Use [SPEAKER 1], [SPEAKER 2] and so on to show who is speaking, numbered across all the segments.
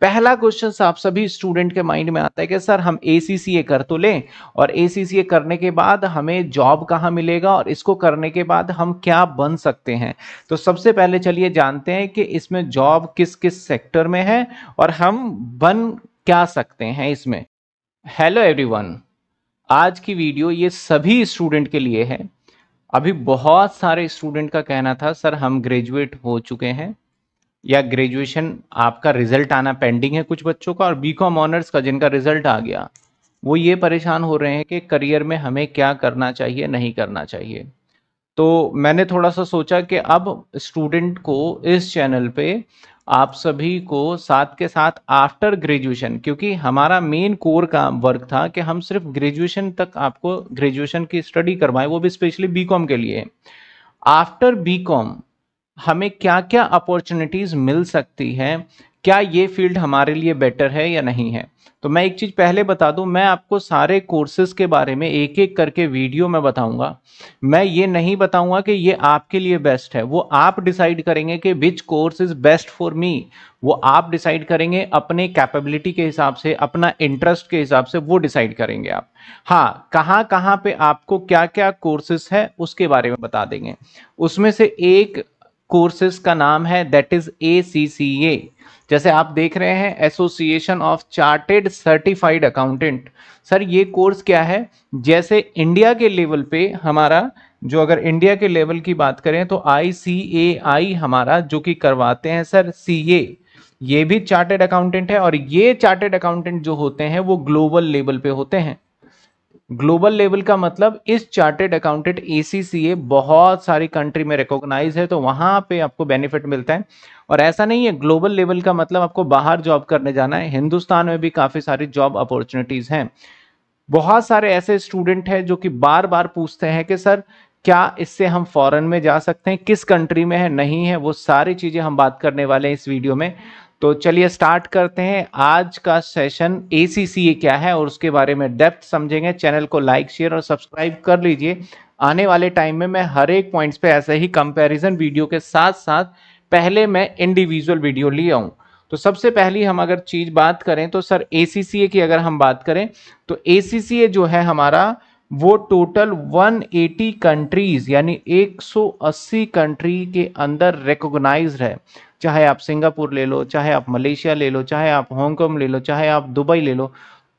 [SPEAKER 1] पहला क्वेश्चन आप सभी स्टूडेंट के माइंड में आता है कि सर हम ए कर तो लें और ए करने के बाद हमें जॉब कहाँ मिलेगा और इसको करने के बाद हम क्या बन सकते हैं तो सबसे पहले चलिए जानते हैं कि इसमें जॉब किस किस सेक्टर में है और हम बन क्या सकते हैं इसमें हेलो एवरीवन आज की वीडियो ये सभी स्टूडेंट के लिए है अभी बहुत सारे स्टूडेंट का कहना था सर हम ग्रेजुएट हो चुके हैं या ग्रेजुएशन आपका रिजल्ट आना पेंडिंग है कुछ बच्चों का और बी कॉम ऑनर्स का जिनका रिजल्ट आ गया वो ये परेशान हो रहे हैं कि करियर में हमें क्या करना चाहिए नहीं करना चाहिए तो मैंने थोड़ा सा सोचा कि अब स्टूडेंट को इस चैनल पे आप सभी को साथ के साथ आफ्टर ग्रेजुएशन क्योंकि हमारा मेन कोर का वर्क था कि हम सिर्फ ग्रेजुएशन तक आपको ग्रेजुएशन की स्टडी करवाएं वो भी स्पेशली बीकॉम के लिए आफ्टर बीकॉम हमें क्या क्या अपॉर्चुनिटीज़ मिल सकती है क्या ये फील्ड हमारे लिए बेटर है या नहीं है तो मैं एक चीज़ पहले बता दूं मैं आपको सारे कोर्सेज़ के बारे में एक एक करके वीडियो में बताऊंगा मैं ये नहीं बताऊंगा कि ये आपके लिए बेस्ट है वो आप डिसाइड करेंगे कि which course is best for me वो आप डिसाइड करेंगे अपने कैपेबिलिटी के हिसाब से अपना इंटरेस्ट के हिसाब से वो डिसाइड करेंगे आप हाँ कहाँ कहाँ पे आपको क्या क्या कोर्सेस है उसके बारे में बता देंगे उसमें से एक कोर्सेज का नाम है दैट इज ए सी सी ए जैसे आप देख रहे हैं association of chartered certified accountant sir ये कोर्स क्या है जैसे इंडिया के लेवल पे हमारा जो अगर इंडिया के लेवल की बात करें तो आई सी ए आई हमारा जो कि करवाते हैं सर सी ए ये भी चार्टेड अकाउंटेंट है और ये चार्टेड अकाउंटेंट जो होते हैं वो ग्लोबल लेवल पे होते हैं ग्लोबल लेवल का मतलब इस चार्टेड अकाउंटेंट ए बहुत सारी कंट्री में रिकॉग्नाइज है तो वहां पे आपको बेनिफिट मिलता है और ऐसा नहीं है ग्लोबल लेवल का मतलब आपको बाहर जॉब करने जाना है हिंदुस्तान में भी काफ़ी सारी जॉब अपॉर्चुनिटीज़ हैं बहुत सारे ऐसे स्टूडेंट हैं जो कि बार बार पूछते हैं कि सर क्या इससे हम फॉरन में जा सकते हैं किस कंट्री में है नहीं है वो सारी चीज़ें हम बात करने वाले हैं इस वीडियो में तो चलिए स्टार्ट करते हैं आज का सेशन ए क्या है और उसके बारे में डेप्थ समझेंगे चैनल को लाइक शेयर और सब्सक्राइब कर लीजिए आने वाले टाइम में मैं हर एक पॉइंट्स पे ऐसे ही कंपैरिजन वीडियो के साथ साथ पहले मैं इंडिविजुअल वीडियो ले आऊँ तो सबसे पहली हम अगर चीज़ बात करें तो सर ए की अगर हम बात करें तो ए जो है हमारा वो टोटल 180 कंट्रीज़ यानी 180 कंट्री के अंदर रिकोगनाइज है चाहे आप सिंगापुर ले लो चाहे आप मलेशिया ले लो चाहे आप हांगकॉन्ग ले लो चाहे आप दुबई ले लो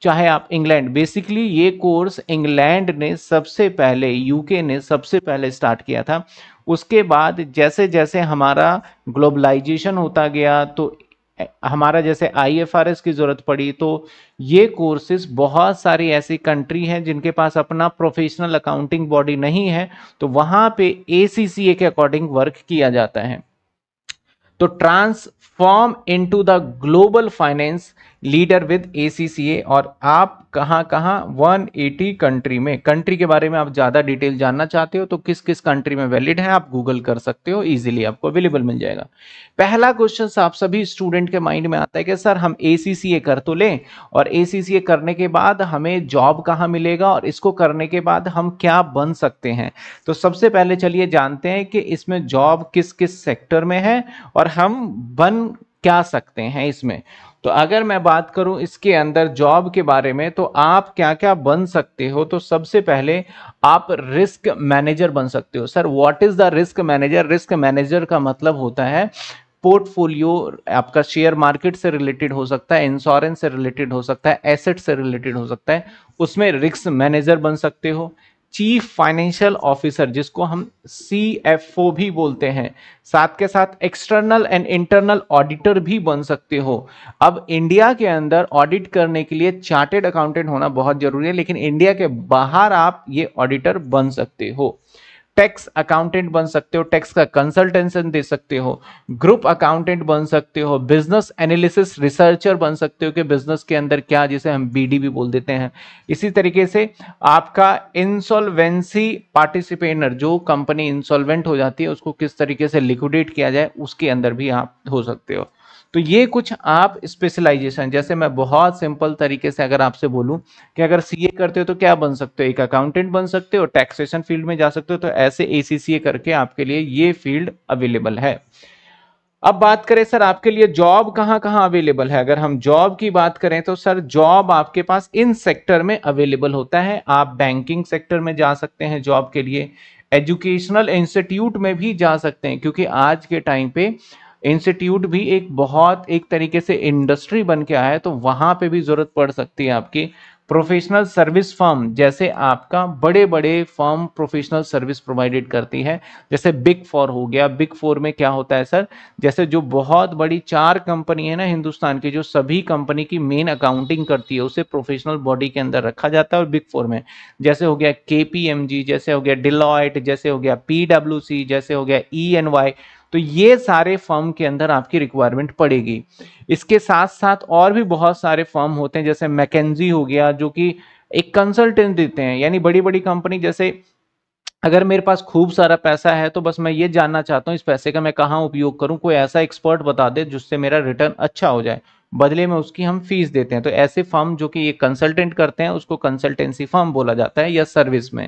[SPEAKER 1] चाहे आप इंग्लैंड बेसिकली ये कोर्स इंग्लैंड ने सबसे पहले यूके ने सबसे पहले स्टार्ट किया था उसके बाद जैसे जैसे हमारा ग्लोबलाइजेशन होता गया तो हमारा जैसे आईएफआरएस की ज़रूरत पड़ी तो ये कोर्सेज बहुत सारी ऐसी कंट्री हैं जिनके पास अपना प्रोफेशनल अकाउंटिंग बॉडी नहीं है तो वहाँ पे एसीसीए के अकॉर्डिंग वर्क किया जाता है to transform into the global finance leader with a और आप कहाँ कहाँ 180 कंट्री में कंट्री के बारे में आप ज़्यादा डिटेल जानना चाहते हो तो किस किस कंट्री में वैलिड है आप गूगल कर सकते हो ईजिली आपको अवेलेबल मिल जाएगा पहला क्वेश्चन आप सभी स्टूडेंट के माइंड में आता है कि सर हम ए कर तो लें और ए करने के बाद हमें जॉब कहाँ मिलेगा और इसको करने के बाद हम क्या बन सकते हैं तो सबसे पहले चलिए जानते हैं कि इसमें जॉब किस किस सेक्टर में है और हम बन क्या सकते हैं इसमें तो अगर मैं बात करूं इसके अंदर जॉब के बारे में तो आप क्या क्या बन सकते हो तो सबसे पहले आप रिस्क मैनेजर बन सकते हो sir what is the risk manager risk manager का मतलब होता है पोर्टफोलियो आपका शेयर मार्केट से रिलेटेड हो सकता है इंश्योरेंस से रिलेटेड हो सकता है एसेट से रिलेटेड हो सकता है उसमें रिस्क मैनेजर बन सकते हो चीफ फाइनेंशियल ऑफिसर जिसको हम सी एफ ओ भी बोलते हैं साथ के साथ एक्सटर्नल एंड इंटरनल ऑडिटर भी बन सकते हो अब इंडिया के अंदर ऑडिट करने के लिए चार्टेड अकाउंटेंट होना बहुत जरूरी है लेकिन इंडिया के बाहर आप ये ऑडिटर बन सकते हो टैक्स अकाउंटेंट बन सकते हो टैक्स का कंसल्टेंशन दे सकते हो ग्रुप अकाउंटेंट बन सकते हो बिजनेस एनालिसिस रिसर्चर बन सकते हो कि बिजनेस के अंदर क्या जिसे हम बीडी भी बोल देते हैं इसी तरीके से आपका इंसॉल्वेंसी पार्टिसिपेनर जो कंपनी इंसॉल्वेंट हो जाती है उसको किस तरीके से लिक्विडेट किया जाए उसके अंदर भी आप हो सकते हो तो ये कुछ आप स्पेशलाइजेशन जैसे मैं बहुत सिंपल तरीके से अगर आपसे बोलूं कि अगर सीए करते हो तो क्या बन सकते हो एक अकाउंटेंट बन सकते हो टैक्सेशन फील्ड में जा सकते हो तो ऐसे एसीसीए करके आपके लिए ये फील्ड अवेलेबल है अब बात करें सर आपके लिए जॉब कहाँ कहाँ अवेलेबल है अगर हम जॉब की बात करें तो सर जॉब आपके पास इन सेक्टर में अवेलेबल होता है आप बैंकिंग सेक्टर में जा सकते हैं जॉब के लिए एजुकेशनल इंस्टीट्यूट में भी जा सकते हैं क्योंकि आज के टाइम पे इंस्टीट्यूट भी एक बहुत एक तरीके से इंडस्ट्री बन के आया है तो वहां पे भी ज़रूरत पड़ सकती है आपकी प्रोफेशनल सर्विस फर्म जैसे आपका बड़े बड़े फर्म प्रोफेशनल सर्विस प्रोवाइडेड करती है जैसे बिग फोर हो गया बिग फोर में क्या होता है सर जैसे जो बहुत बड़ी चार कंपनी है ना हिंदुस्तान की जो सभी कंपनी की मेन अकाउंटिंग करती है उसे प्रोफेशनल बॉडी के अंदर रखा जाता है और बिग फोर में जैसे हो गया के जैसे हो गया डिलॉयट जैसे हो गया पी जैसे हो गया ई e तो ये सारे फॉर्म के अंदर आपकी रिक्वायरमेंट पड़ेगी इसके साथ साथ और भी बहुत सारे फॉर्म होते हैं जैसे मैकेजी हो गया जो कि एक कंसल्टेंट देते हैं यानी बड़ी बड़ी कंपनी जैसे अगर मेरे पास खूब सारा पैसा है तो बस मैं ये जानना चाहता हूँ इस पैसे का मैं कहाँ उपयोग करूँ कोई ऐसा एक्सपर्ट बता दे जिससे मेरा रिटर्न अच्छा हो जाए बदले में उसकी हम फीस देते हैं तो ऐसे फॉर्म जो कि ये कंसल्टेंट करते हैं उसको कंसल्टेंसी फॉर्म बोला जाता है या सर्विस में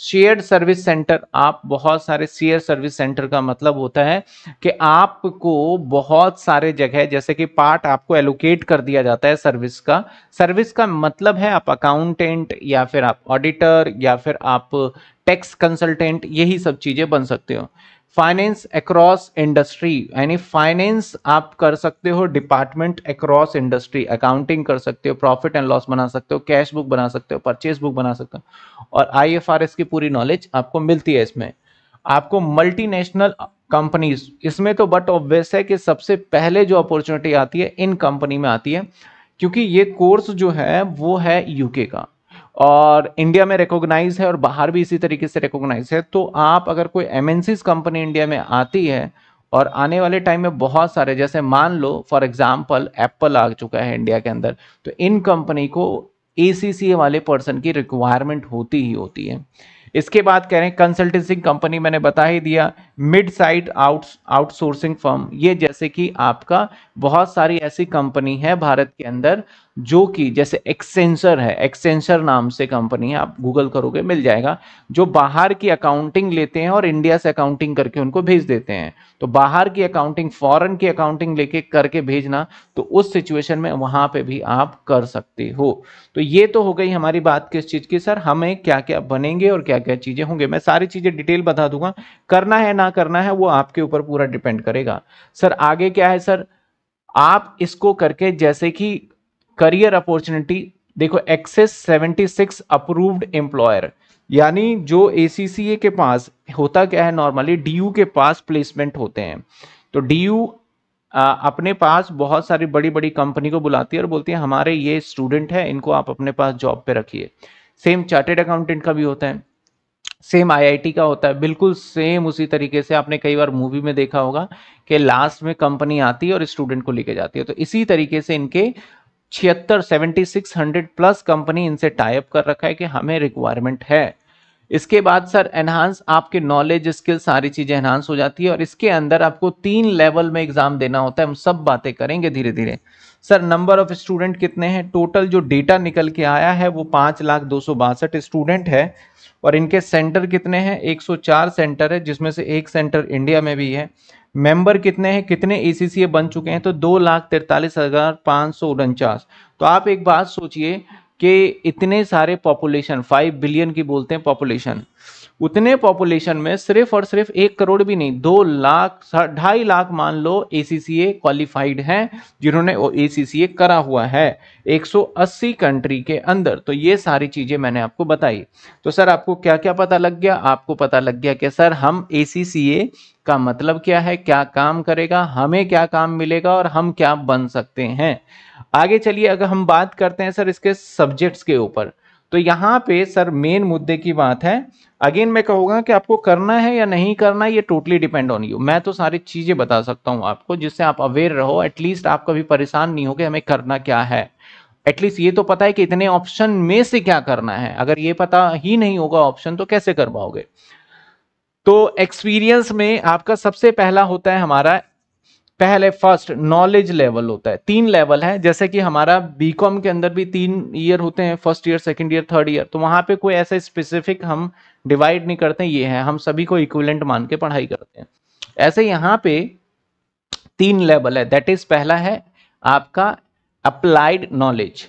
[SPEAKER 1] शेयर्ड सर्विस सेंटर आप बहुत सारे शेयर सर्विस सेंटर का मतलब होता है कि आपको बहुत सारे जगह जैसे कि पार्ट आपको एलोकेट कर दिया जाता है सर्विस का सर्विस का मतलब है आप अकाउंटेंट या फिर आप ऑडिटर या फिर आप टैक्स कंसल्टेंट यही सब चीज़ें बन सकते हो फाइनेंस अक्रॉस इंडस्ट्री यानी फाइनेंस आप कर सकते हो डिपार्टमेंट अक्रॉस इंडस्ट्री अकाउंटिंग कर सकते हो प्रॉफिट एंड लॉस बना सकते हो कैश बुक बना सकते हो परचेज बुक बना सकते हो और आईएफआरएस की पूरी नॉलेज आपको मिलती है इसमें आपको मल्टीनेशनल कंपनीज इसमें तो बट ऑब्वियस है कि सबसे पहले जो अपॉर्चुनिटी आती है इन कंपनी में आती है क्योंकि ये कोर्स जो है वो है यूके का और इंडिया में रिकॉग्नाइज है और बाहर भी इसी तरीके से रिकॉग्नाइज है तो आप अगर कोई एम कंपनी इंडिया में आती है और आने वाले टाइम में बहुत सारे जैसे मान लो फॉर एग्जाम्पल एप्पल आ चुका है इंडिया के अंदर तो इन कंपनी को ए वाले पर्सन की रिक्वायरमेंट होती ही होती है इसके बाद कह रहे हैं कंसल्टेंसिंग कंपनी मैंने बता ही दिया mid side out outsourcing firm ये जैसे कि आपका बहुत सारी ऐसी कंपनी है भारत के अंदर जो कि जैसे एक्सेंसर है एक्सेंसर नाम से कंपनी है आप गूगल करोगे मिल जाएगा जो बाहर की अकाउंटिंग लेते हैं और इंडिया से अकाउंटिंग करके उनको भेज देते हैं तो बाहर की अकाउंटिंग फॉरन की अकाउंटिंग लेके करके भेजना तो उस सिचुएशन में वहां पर भी आप कर सकते हो तो ये तो हो गई हमारी बात किस चीज की सर हमें क्या क्या बनेंगे और क्या क्या क्या चीज़ें होंगे मैं सारी चीज़ें डिटेल बता दूंगा करना है ना करना है वो आपके ऊपर पूरा डिपेंड करेगा सर आगे क्या है सर आप इसको करके जैसे कि करियर अपॉर्चुनिटी देखो एक्सेस 76 अप्रूव्ड एम्प्लॉयर यानी जो ए के पास होता क्या है नॉर्मली डी के पास प्लेसमेंट होते हैं तो डी अपने पास बहुत सारी बड़ी बड़ी कंपनी को बुलाती है और बोलती है हमारे ये स्टूडेंट है इनको आप अपने पास जॉब पे रखिए सेम चार्टेड अकाउंटेंट का भी होता है सेम आईआईटी का होता है बिल्कुल सेम उसी तरीके से आपने कई बार मूवी में देखा होगा कि लास्ट में कंपनी आती है और स्टूडेंट को लेके जाती है तो इसी तरीके से इनके छिहत्तर seventy six hundred plus company इनसे टाइप कर रखा है कि हमें रिक्वायरमेंट है इसके बाद सर एनहांस आपके नॉलेज स्किल सारी चीज़ें एनहांस हो जाती है और इसके अंदर आपको तीन लेवल में एग्जाम देना होता है हम सब बातें करेंगे धीरे धीरे सर नंबर ऑफ स्टूडेंट कितने हैं टोटल जो डेटा निकल के आया है वो पाँच लाख दो सौ बासठ स्टूडेंट है और इनके सेंटर कितने हैं एक सौ चार सेंटर है जिसमें से एक सेंटर इंडिया में भी है मेंबर कितने हैं कितने ए बन चुके हैं तो दो लाख तिरतालीस हज़ार पाँच सौ उनचास तो आप एक बात सोचिए कि इतने सारे पॉपुलेशन फाइव बिलियन की बोलते हैं पॉपुलेशन उतने पॉपुलेशन में सिर्फ और सिर्फ एक करोड़ भी नहीं दो लाख ढाई लाख मान लो ए क्वालिफाइड हैं जिन्होंने ए करा हुआ है 180 कंट्री के अंदर तो ये सारी चीज़ें मैंने आपको बताई तो सर आपको क्या क्या पता लग गया आपको पता लग गया कि सर हम ए का मतलब क्या है क्या काम करेगा हमें क्या काम मिलेगा और हम क्या बन सकते हैं आगे चलिए अगर हम बात करते हैं सर इसके सब्जेक्ट्स के ऊपर तो यहाँ पे सर मेन मुद्दे की बात है अगेन मैं कहूँगा कि आपको करना है या नहीं करना ये टोटली डिपेंड ऑन यू मैं तो सारी चीज़ें बता सकता हूँ आपको जिससे आप अवेयर रहो एटलीस्ट आप कभी परेशान नहीं हो कि हमें करना क्या है एटलीस्ट ये तो पता है कि इतने ऑप्शन में से क्या करना है अगर ये पता ही नहीं होगा ऑप्शन तो कैसे कर पाओगे तो एक्सपीरियंस में आपका सबसे पहला होता है हमारा पहले फर्स्ट नॉलेज लेवल होता है तीन लेवल है जैसे कि हमारा बीकॉम के अंदर भी तीन ईयर होते हैं first year second year third year तो वहां पे कोई ऐसा स्पेसिफिक हम डिवाइड नहीं करते ये है हम सभी को इक्विलेंट मान के पढ़ाई करते हैं ऐसे यहाँ पे तीन लेवल है दैट इज पहला है आपका अप्लाइड नॉलेज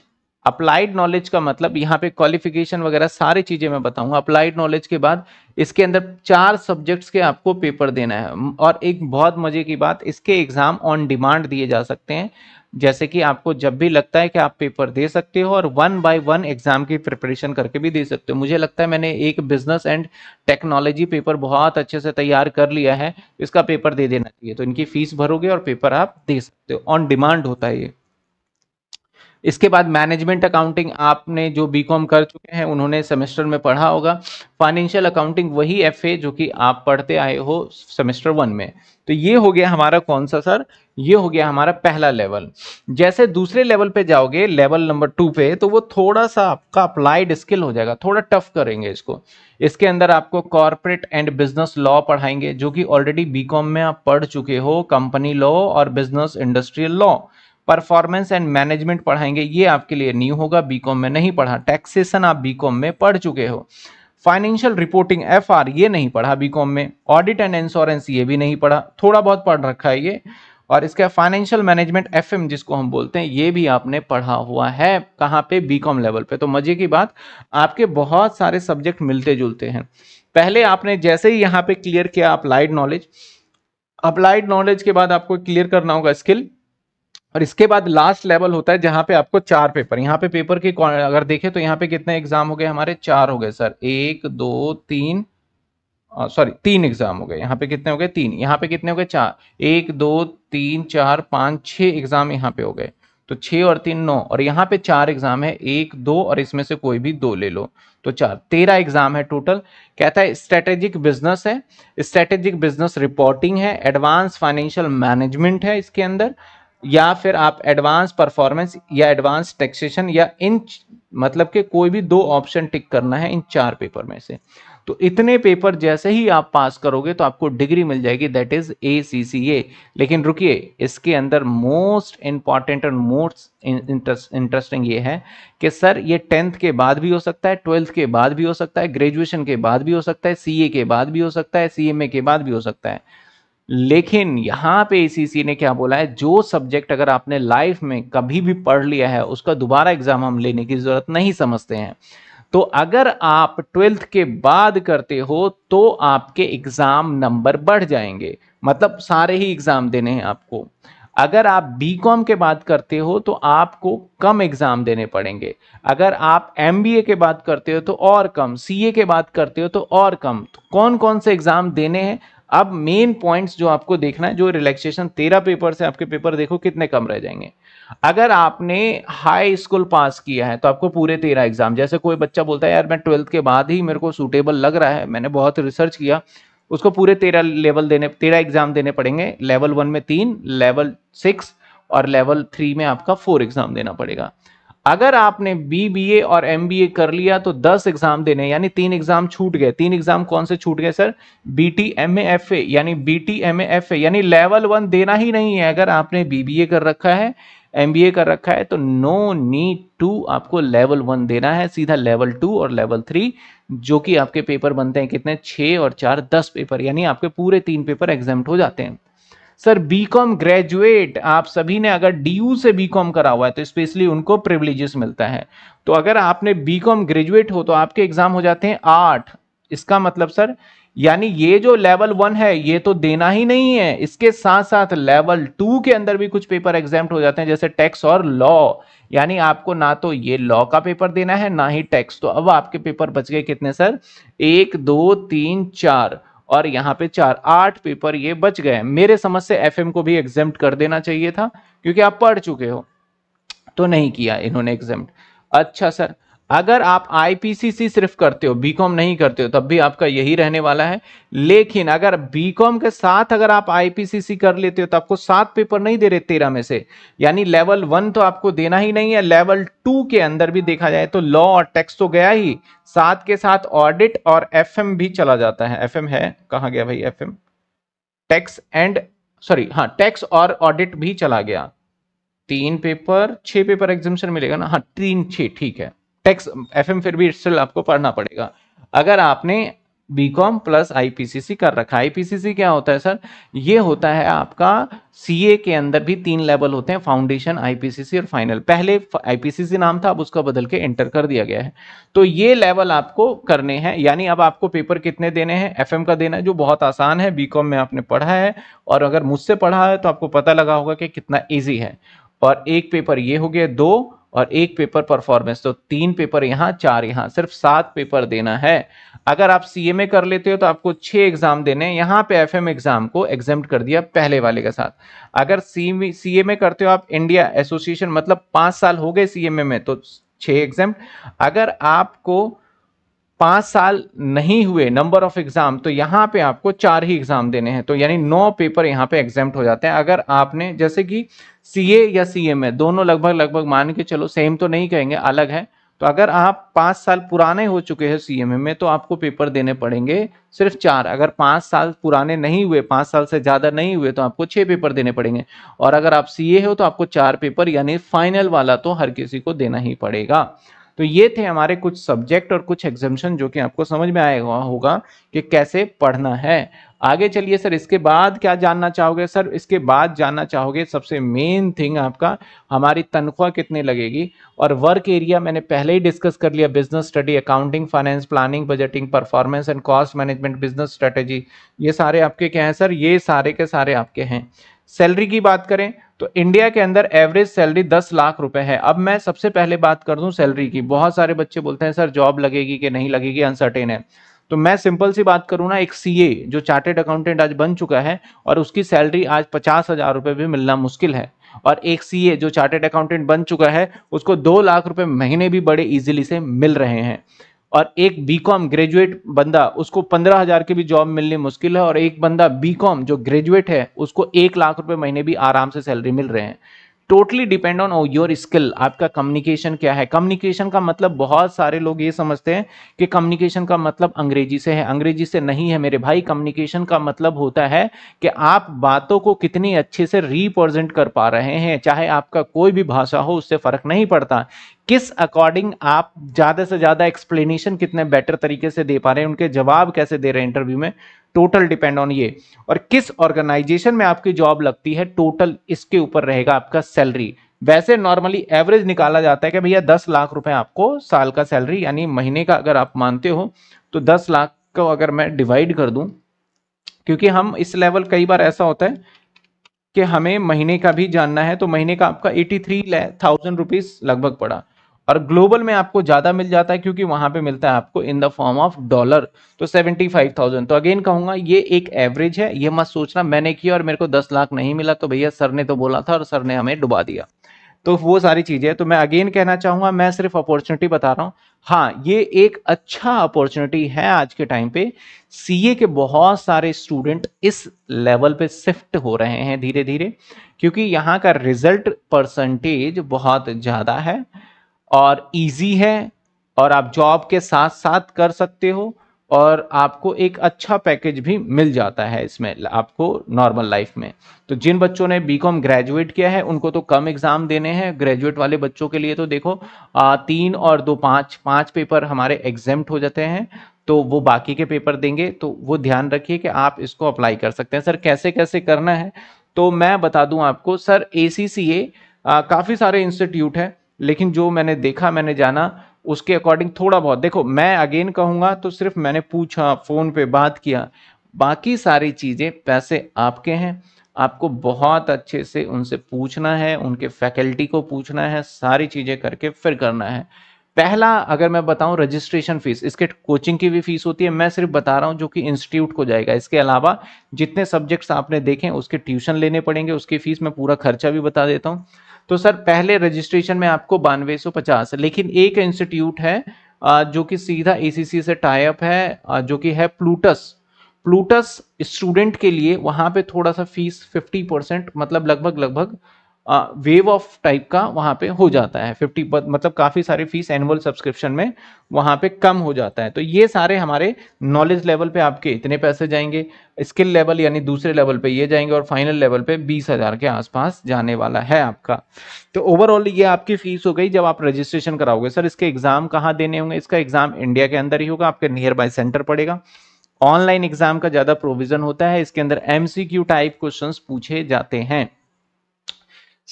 [SPEAKER 1] अप्लाइड नॉलेज का मतलब यहाँ पे क्वालिफिकेशन वगैरह सारी चीज़ें मैं बताऊंगा अप्लाइड नॉलेज के बाद इसके अंदर चार सब्जेक्ट्स के आपको पेपर देना है और एक बहुत मज़े की बात इसके एग्ज़ाम ऑन डिमांड दिए जा सकते हैं जैसे कि आपको जब भी लगता है कि आप पेपर दे सकते हो और वन बाय वन एग्जाम की प्रिपरेशन करके भी दे सकते हो मुझे लगता है मैंने एक बिजनेस एंड टेक्नोलॉजी पेपर बहुत अच्छे से तैयार कर लिया है इसका पेपर दे देना चाहिए तो इनकी फीस भरोगे और पेपर आप दे सकते हो ऑन डिमांड होता है ये इसके बाद मैनेजमेंट अकाउंटिंग आपने जो बी कॉम कर चुके हैं उन्होंने सेमेस्टर में पढ़ा होगा फाइनेंशियल अकाउंटिंग वही एफ ए जो कि आप पढ़ते आए हो सेमेस्टर वन में तो ये हो गया हमारा कौन सा सर ये हो गया हमारा पहला लेवल जैसे दूसरे लेवल पे जाओगे लेवल नंबर टू पे तो वो थोड़ा सा आपका अप्लाइड स्किल हो जाएगा थोड़ा टफ करेंगे इसको इसके अंदर आपको कॉरपोरेट एंड बिजनेस लॉ पढ़ाएंगे जो कि ऑलरेडी बीकॉम में आप पढ़ चुके हो कंपनी लॉ और business industrial law performance and management पढ़ाएंगे ये आपके लिए न्यू होगा बीकॉम में नहीं पढ़ा टैक्सेशन आप बीकॉम में पढ़ चुके हो फाइनेंशियल रिपोर्टिंग एफ आर ये नहीं पढ़ा बीकॉम में ऑडिट एंड इंश्योरेंस ये भी नहीं पढ़ा थोड़ा बहुत पढ़ रखा है ये और इसका फाइनेंशियल मैनेजमेंट एफ जिसको हम बोलते हैं ये भी आपने पढ़ा हुआ है कहाँ पे बीकॉम लेवल पे तो मजे की बात आपके बहुत सारे सब्जेक्ट मिलते जुलते हैं पहले आपने जैसे ही यहाँ पे क्लियर किया अप्लाइड नॉलेज अप्लाइड नॉलेज के बाद आपको क्लियर करना होगा स्किल और इसके बाद लास्ट लेवल होता है जहां पे आपको चार पेपर यहाँ पे पेपर के अगर देखें तो यहाँ पे कितने एग्जाम हो गए हमारे चार हो गए सर एक दो तीन सॉरी तीन एग्जाम हो गए यहाँ पे कितने हो गए तीन यहाँ पे कितने हो गए चार एक दो तीन चार पाँच छः एग्जाम यहाँ पे हो गए तो छः और तीन नौ और यहाँ पे चार एग्जाम है एक दो और इसमें से कोई भी दो ले लो तो चार तेरह एग्जाम है टोटल कहता है स्ट्रेटेजिक बिजनेस है स्ट्रेटेजिक बिजनेस रिपोर्टिंग है एडवांस फाइनेंशियल मैनेजमेंट है इसके अंदर या फिर आप एडवांस परफॉर्मेंस या एडवांस टैक्सेशन या इन मतलब के कोई भी दो ऑप्शन टिक करना है इन चार पेपर में से तो इतने पेपर जैसे ही आप पास करोगे तो आपको डिग्री मिल जाएगी दैट इज ए सी सी ए लेकिन रुकिए इसके अंदर मोस्ट इंपॉर्टेंट और मोस्ट इंटरेस्टिंग ये है कि सर ये टेंथ के बाद भी हो सकता है ट्वेल्थ के बाद भी हो सकता है ग्रेजुएशन के बाद भी हो सकता है सी ए के बाद भी हो सकता है सी के बाद भी हो सकता है लेकिन यहां पे एसीसी ने क्या बोला है जो सब्जेक्ट अगर आपने लाइफ में कभी भी पढ़ लिया है उसका दोबारा एग्जाम हम लेने की जरूरत नहीं समझते हैं तो अगर आप ट्वेल्थ के बाद करते हो तो आपके एग्जाम नंबर बढ़ जाएंगे मतलब सारे ही एग्जाम देने हैं आपको अगर आप बी कॉम के बाद करते हो तो आपको कम एग्ज़ाम देने पड़ेंगे अगर आप एम बी ए के बाद करते हो तो और कम सी ए के बाद करते हो तो और कम तो कौन कौन से एग्ज़ाम देने हैं अब मेन पॉइंट्स जो आपको देखना है जो रिलैक्सेशन तेरह पेपर से आपके पेपर देखो कितने कम रह जाएंगे अगर आपने हाई स्कूल पास किया है तो आपको पूरे तेरह एग्जाम जैसे कोई बच्चा बोलता है यार मैं ट्वेल्थ के बाद ही मेरे को सूटेबल लग रहा है मैंने बहुत रिसर्च किया उसको पूरे तेरह लेवल देने तेरह एग्जाम देने पड़ेंगे लेवल वन में तीन लेवल सिक्स और लेवल थ्री में आपका फोर एग्जाम देना पड़ेगा अगर आपने बीबीए और एमबीए कर लिया तो 10 एग्जाम देने यानी तीन एग्जाम छूट गए तीन एग्जाम कौन से छूट गए सर बीटी ए यानी बीटी एमएएफए यानी लेवल वन देना ही नहीं है अगर आपने बीबीए कर रखा है एमबीए कर रखा है तो नो नीड टू आपको लेवल वन देना है सीधा लेवल टू और लेवल थ्री जो कि आपके पेपर बनते हैं कितने छः और चार दस पेपर यानी आपके पूरे तीन पेपर एग्जाम हो जाते हैं सर बीकॉम ग्रेजुएट आप सभी ने अगर डी से बीकॉम करा हुआ है तो स्पेशली उनको प्रिविलेजेस मिलता है तो अगर आपने बीकॉम ग्रेजुएट हो तो आपके एग्जाम हो जाते हैं आठ इसका मतलब सर यानी ये जो लेवल वन है ये तो देना ही नहीं है इसके साथ साथ लेवल टू के अंदर भी कुछ पेपर एग्जाम हो जाते हैं जैसे टैक्स और लॉ यानी आपको ना तो ये लॉ का पेपर देना है ना ही टैक्स तो अब आपके पेपर बच गए कितने सर एक दो तीन चार और यहाँ पे चार आठ पेपर ये बच गए मेरे समझ से एफ को भी एग्जाम कर देना चाहिए था क्योंकि आप पढ़ चुके हो तो नहीं किया इन्होंने एग्जाम अच्छा सर अगर आप आईपीसीसी सिर्फ करते हो बीकॉम नहीं करते हो तब भी आपका यही रहने वाला है लेकिन अगर बीकॉम के साथ अगर आप आईपीसीसी कर लेते हो तो आपको सात पेपर नहीं दे रहे तेरह में से यानी लेवल वन तो आपको देना ही नहीं है लेवल टू के अंदर भी देखा जाए तो लॉ और टैक्स तो गया ही साथ के साथ ऑडिट और एफ भी चला जाता है एफ है कहा गया भाई एफ टैक्स एंड सॉरी हाँ टैक्स और ऑडिट भी चला गया तीन पेपर छह पेपर एग्जामिशन मिलेगा ना हाँ तीन छह ठीक है टेक्स एफ फिर भी स्टिल आपको पढ़ना पड़ेगा अगर आपने बी कॉम प्लस आईपीसीसी कर रखा है आईपीसीसी क्या होता है सर ये होता है आपका सीए के अंदर भी तीन लेवल होते हैं फाउंडेशन आईपीसीसी और फाइनल पहले आईपीसीसी नाम था अब उसका बदल के एंटर कर दिया गया है तो ये लेवल आपको करने हैं यानी अब आपको पेपर कितने देने हैं एफएम का देना है जो बहुत आसान है बीकॉम में आपने पढ़ा है और अगर मुझसे पढ़ा है तो आपको पता लगा होगा कि कितना ईजी है और एक पेपर ये हो गया दो और एक पेपर परफॉर्मेंस तो तीन पेपर यहाँ चार यहाँ सिर्फ सात पेपर देना है अगर आप ए कर लेते हो तो आपको छः एग्जाम देने हैं यहाँ पे एम एग्जाम को एग्जाम कर दिया पहले वाले के साथ अगर सी ए करते हो आप इंडिया एसोसिएशन मतलब पाँच साल हो गए सीएमए में तो छः एग्जाम अगर आपको पाँच साल नहीं हुए नंबर ऑफ एग्जाम तो यहाँ पे आपको चार ही एग्जाम देने हैं तो यानी नौ पेपर यहाँ पे एग्जाम हो जाते हैं अगर आपने जैसे कि सीए या सीएमए दोनों लगभग लगभग मान के चलो सेम तो नहीं कहेंगे अलग है तो अगर आप पांच साल पुराने हो चुके हैं सीएमए में तो आपको पेपर देने पड़ेंगे सिर्फ चार अगर पांच साल पुराने नहीं हुए पांच साल से ज़्यादा नहीं हुए तो आपको छह पेपर देने पड़ेंगे और अगर आप सीए हो तो आपको चार पेपर यानी फाइनल वाला तो हर किसी को देना ही पड़ेगा तो ये थे हमारे कुछ सब्जेक्ट और कुछ एग्जामेशन जो कि आपको समझ में आएगा होगा कि कैसे पढ़ना है आगे चलिए सर इसके बाद क्या जानना चाहोगे सर इसके बाद जानना चाहोगे सबसे मेन थिंग आपका हमारी तनख्वाह कितनी लगेगी और वर्क एरिया मैंने पहले ही डिस्कस कर लिया business study accounting finance planning budgeting performance and cost management business strategy ये सारे आपके क्या हैं सर ये सारे के सारे आपके हैं सैलरी की बात करें तो इंडिया के अंदर एवरेज सैलरी 10 लाख रुपए है अब मैं सबसे पहले बात कर दूं सैलरी की बहुत सारे बच्चे बोलते हैं सर जॉब लगेगी कि नहीं लगेगी अनसर्टेन है तो मैं सिंपल सी बात करूं ना एक सीए जो चार्टेड अकाउंटेंट आज बन चुका है और उसकी सैलरी आज पचास हज़ार रुपये भी मिलना मुश्किल है और एक सीए जो चार्टेड अकाउंटेंट बन चुका है उसको दो लाख रुपए महीने भी बड़े इजीली से मिल रहे हैं और एक बीकॉम ग्रेजुएट बंदा उसको पंद्रह हजार की भी जॉब मिलनी मुश्किल है और एक बंदा बीकॉम जो ग्रेजुएट है उसको एक लाख रुपए महीने भी आराम से सैलरी मिल रहे हैं totally depend on your skill आपका कम्युनिकेशन क्या है कम्युनिकेशन का मतलब बहुत सारे लोग ये समझते हैं कि कम्युनिकेशन का मतलब अंग्रेजी से है अंग्रेजी से नहीं है मेरे भाई कम्युनिकेशन का मतलब होता है कि आप बातों को कितनी अच्छे से रिप्रेजेंट कर पा रहे हैं चाहे आपका कोई भी भाषा हो उससे फर्क नहीं पड़ता किस अकॉर्डिंग आप ज़्यादा से ज़्यादा एक्सप्लेनेशन कितने बेटर तरीके से दे पा रहे हैं उनके जवाब कैसे दे रहे हैं इंटरव्यू में टोटल डिपेंड ऑन ये और किस ऑर्गेनाइजेशन में आपकी जॉब लगती है टोटल इसके ऊपर रहेगा आपका सैलरी वैसे नॉर्मली एवरेज निकाला जाता है कि भैया दस लाख रुपए आपको साल का सैलरी यानी महीने का अगर आप मानते हो तो दस लाख को अगर मैं डिवाइड कर दूं क्योंकि हम इस लेवल कई बार ऐसा होता है कि हमें महीने का भी जानना है तो महीने का आपका एटी थ्री थाउजेंड रुपीज लगभग पड़ा और ग्लोबल में आपको ज्यादा मिल जाता है क्योंकि वहां पे मिलता है आपको in the form of dollar तो सेवेंटी फाइव थाउजेंड तो अगेन कहूंगा ये एक एवरेज है ये मत सोचना मैंने किया और मेरे को दस लाख नहीं मिला तो भैया सर ने तो बोला था और सर ने हमें डुबा दिया तो वो सारी चीजें तो मैं अगेन कहना चाहूंगा मैं सिर्फ अपॉर्चुनिटी बता रहा हूँ हाँ ये एक अच्छा अपॉर्चुनिटी है आज के टाइम पे सीए के बहुत सारे स्टूडेंट इस लेवल पे शिफ्ट हो रहे हैं धीरे धीरे क्योंकि यहाँ का रिजल्ट परसेंटेज बहुत ज़्यादा है और इजी है और आप जॉब के साथ साथ कर सकते हो और आपको एक अच्छा पैकेज भी मिल जाता है इसमें आपको नॉर्मल लाइफ में तो जिन बच्चों ने बीकॉम ग्रेजुएट किया है उनको तो कम एग्ज़ाम देने हैं ग्रेजुएट वाले बच्चों के लिए तो देखो आ, तीन और दो पाँच पाँच पेपर हमारे एग्जेम्ट हो जाते हैं तो वो बाकी के पेपर देंगे तो वो ध्यान रखिए कि आप इसको अप्लाई कर सकते हैं सर कैसे कैसे करना है तो मैं बता दूं आपको सर ए काफ़ी सारे इंस्टीट्यूट हैं लेकिन जो मैंने देखा मैंने जाना उसके अकॉर्डिंग थोड़ा बहुत देखो मैं अगेन कहूँगा तो सिर्फ मैंने पूछा फ़ोन पे बात किया बाकी सारी चीज़ें पैसे आपके हैं आपको बहुत अच्छे से उनसे पूछना है उनके फैकल्टी को पूछना है सारी चीज़ें करके फिर करना है पहला अगर मैं बताऊं रजिस्ट्रेशन फीस इसके कोचिंग की भी फीस होती है मैं सिर्फ बता रहा हूं जो कि इंस्टीट्यूट को जाएगा इसके अलावा जितने सब्जेक्ट्स आपने देखे उसके ट्यूशन लेने पड़ेंगे उसकी फीस मैं पूरा खर्चा भी बता देता हूं तो सर पहले रजिस्ट्रेशन में आपको बानवे लेकिन एक इंस्टीट्यूट है जो कि सीधा एसीसी से टाइप है जो कि है प्लूटस प्लूटस स्टूडेंट के लिए वहां पे थोड़ा सा फीस 50 परसेंट मतलब लगभग लगभग वेव ऑफ टाइप का वहाँ पे हो जाता है फिफ्टी मतलब काफ़ी सारी फीस एनुअल सब्सक्रिप्शन में वहाँ पे कम हो जाता है तो ये सारे हमारे नॉलेज लेवल पे आपके इतने पैसे जाएंगे स्किल लेवल यानी दूसरे लेवल पे ये जाएंगे और फाइनल लेवल पे बीस हज़ार के आसपास जाने वाला है आपका तो ओवरऑल ये आपकी फ़ीस हो गई जब आप रजिस्ट्रेशन कराओगे सर इसके एग्ज़ाम कहाँ देने होंगे इसका एग्ज़ाम इंडिया के अंदर ही होगा आपके नियर बाय सेंटर पड़ेगा ऑनलाइन एग्जाम का ज़्यादा प्रोविज़न होता है इसके अंदर एमसीक्यू टाइप क्वेश्चंस पूछे जाते हैं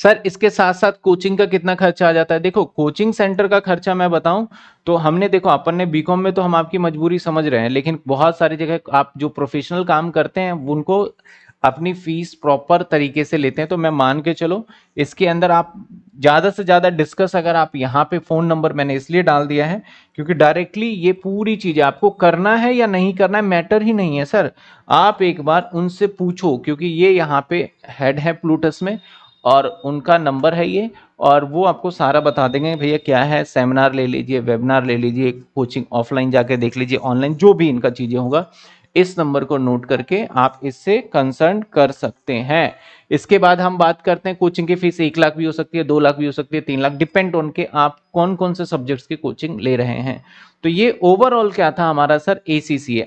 [SPEAKER 1] सर इसके साथ साथ कोचिंग का कितना खर्चा आ जाता है देखो कोचिंग सेंटर का खर्चा मैं बताऊं तो हमने देखो अपन ने बीकॉम में तो हम आपकी मजबूरी समझ रहे हैं लेकिन बहुत सारी जगह आप जो प्रोफेशनल काम करते हैं उनको अपनी फीस प्रॉपर तरीके से लेते हैं तो मैं मान के चलो इसके अंदर आप ज़्यादा से ज़्यादा डिस्कस अगर आप यहाँ पे फ़ोन नंबर मैंने इसलिए डाल दिया है क्योंकि डायरेक्टली ये पूरी चीज़ आपको करना है या नहीं करना है मैटर ही नहीं है सर आप एक बार उनसे पूछो क्योंकि ये यहाँ पे हेड है प्लूटस में और उनका नंबर है ये और वो आपको सारा बता देंगे भैया क्या है सेमिनार ले लीजिए वेबिनार ले लीजिए कोचिंग ऑफलाइन जाके देख लीजिए ऑनलाइन जो भी इनका चीज़ें होगा इस नंबर को नोट करके आप इससे कंसर्न कर सकते हैं इसके बाद हम बात करते हैं कोचिंग की फीस एक लाख भी हो सकती है दो लाख भी हो सकती है तीन लाख डिपेंड ऑन के आप कौन कौन से सब्जेक्ट्स की कोचिंग ले रहे हैं तो ये ओवरऑल क्या था हमारा सर ए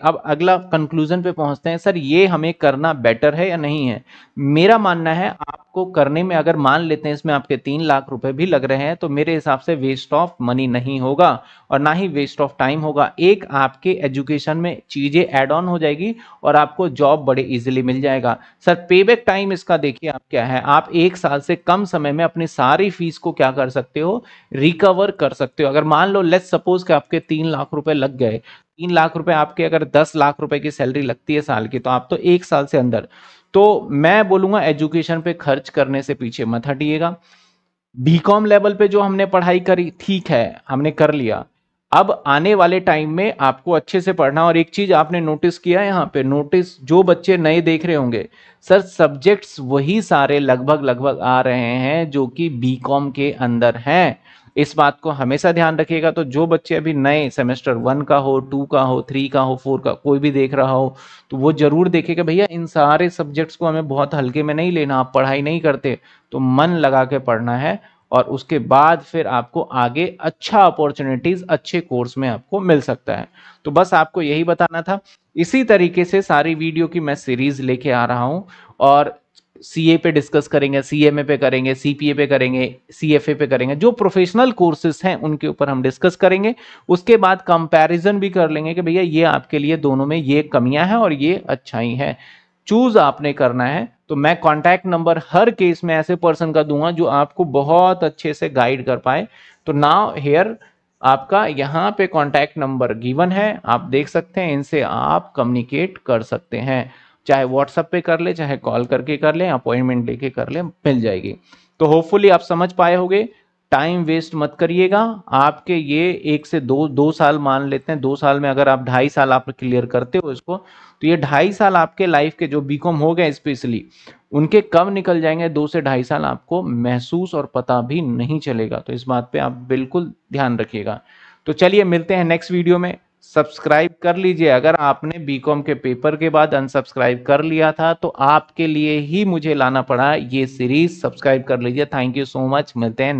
[SPEAKER 1] अब अगला कंक्लूजन पे पहुंचते हैं सर ये हमें करना बेटर है या नहीं है मेरा मानना है आपको करने में अगर मान लेते हैं इसमें आपके तीन लाख रुपए भी लग रहे हैं तो मेरे हिसाब से वेस्ट ऑफ मनी नहीं होगा और ना ही वेस्ट ऑफ टाइम होगा एक आपके एजुकेशन में चीजें एड ऑन हो जाएगी और आपको जॉब बड़े इजिली मिल जाएगा सर पे बैक टाइम इसका देख देखिए आप क्या है आप एक साल से कम समय में अपनी सारी फीस को क्या कर सकते हो रिकवर कर सकते हो अगर मान लो लेट सपोज कि आपके तीन लाख रुपए लग गए तीन लाख रुपए आपके अगर दस लाख रुपए की सैलरी लगती है साल की तो आप तो एक साल से अंदर तो मैं बोलूंगा एजुकेशन पे खर्च करने से पीछे मत हटिएगा बीकॉम लेवल पे जो हमने पढ़ाई करी ठीक है हमने कर लिया अब आने वाले टाइम में आपको अच्छे से पढ़ना और एक चीज आपने नोटिस किया यहाँ पे नोटिस जो बच्चे नए देख रहे होंगे सर सब्जेक्ट्स वही सारे लगभग लगभग आ रहे हैं जो कि बीकॉम के अंदर हैं इस बात को हमेशा ध्यान रखिएगा तो जो बच्चे अभी नए सेमेस्टर वन का हो टू का हो थ्री का हो फोर का कोई भी देख रहा हो तो वो जरूर देखेगा भैया इन सारे सब्जेक्ट्स को हमें बहुत हल्के में नहीं लेना आप पढ़ाई नहीं करते तो मन लगा के पढ़ना है और उसके बाद फिर आपको आगे अच्छा अपॉर्चुनिटीज अच्छे कोर्स में आपको मिल सकता है तो बस आपको यही बताना था इसी तरीके से सारी वीडियो की मैं सीरीज लेके आ रहा हूँ और सी पे डिस्कस करेंगे सी पे करेंगे सी पे करेंगे सी पे करेंगे जो प्रोफेशनल कोर्सेज हैं उनके ऊपर हम डिस्कस करेंगे उसके बाद कंपैरिजन भी कर लेंगे कि भैया ये आपके लिए दोनों में ये कमियां हैं और ये अच्छाई हैं चूज आपने करना है तो मैं कॉन्टैक्ट नंबर हर केस में ऐसे पर्सन का दूंगा जो आपको बहुत अच्छे से गाइड कर पाए तो नाव हेयर आपका यहाँ पे कॉन्टैक्ट नंबर गिवन है आप देख सकते हैं इनसे आप कम्युनिकेट कर सकते हैं चाहे व्हाट्सएप पे कर ले चाहे कॉल करके कर ले अपॉइंटमेंट लेके कर ले मिल जाएगी तो होपफुली आप समझ पाए होगे टाइम वेस्ट मत करिएगा आपके ये एक से दो दो साल मान लेते हैं दो साल में अगर आप ढाई साल आप क्लियर करते हो इसको तो ये ढाई साल आपके लाइफ के जो बीकॉम हो गए स्पेशली उनके कब निकल जाएंगे दो से ढाई साल आपको महसूस और पता भी नहीं चलेगा तो इस बात पे आप बिल्कुल ध्यान रखिएगा तो चलिए मिलते हैं नेक्स्ट वीडियो में सब्सक्राइब कर लीजिए अगर आपने बीकॉम के पेपर के बाद अनसब्सक्राइब कर लिया था तो आपके लिए ही मुझे लाना पड़ा ये सीरीज सब्सक्राइब कर लीजिए थैंक यू सो मच मिलते हैं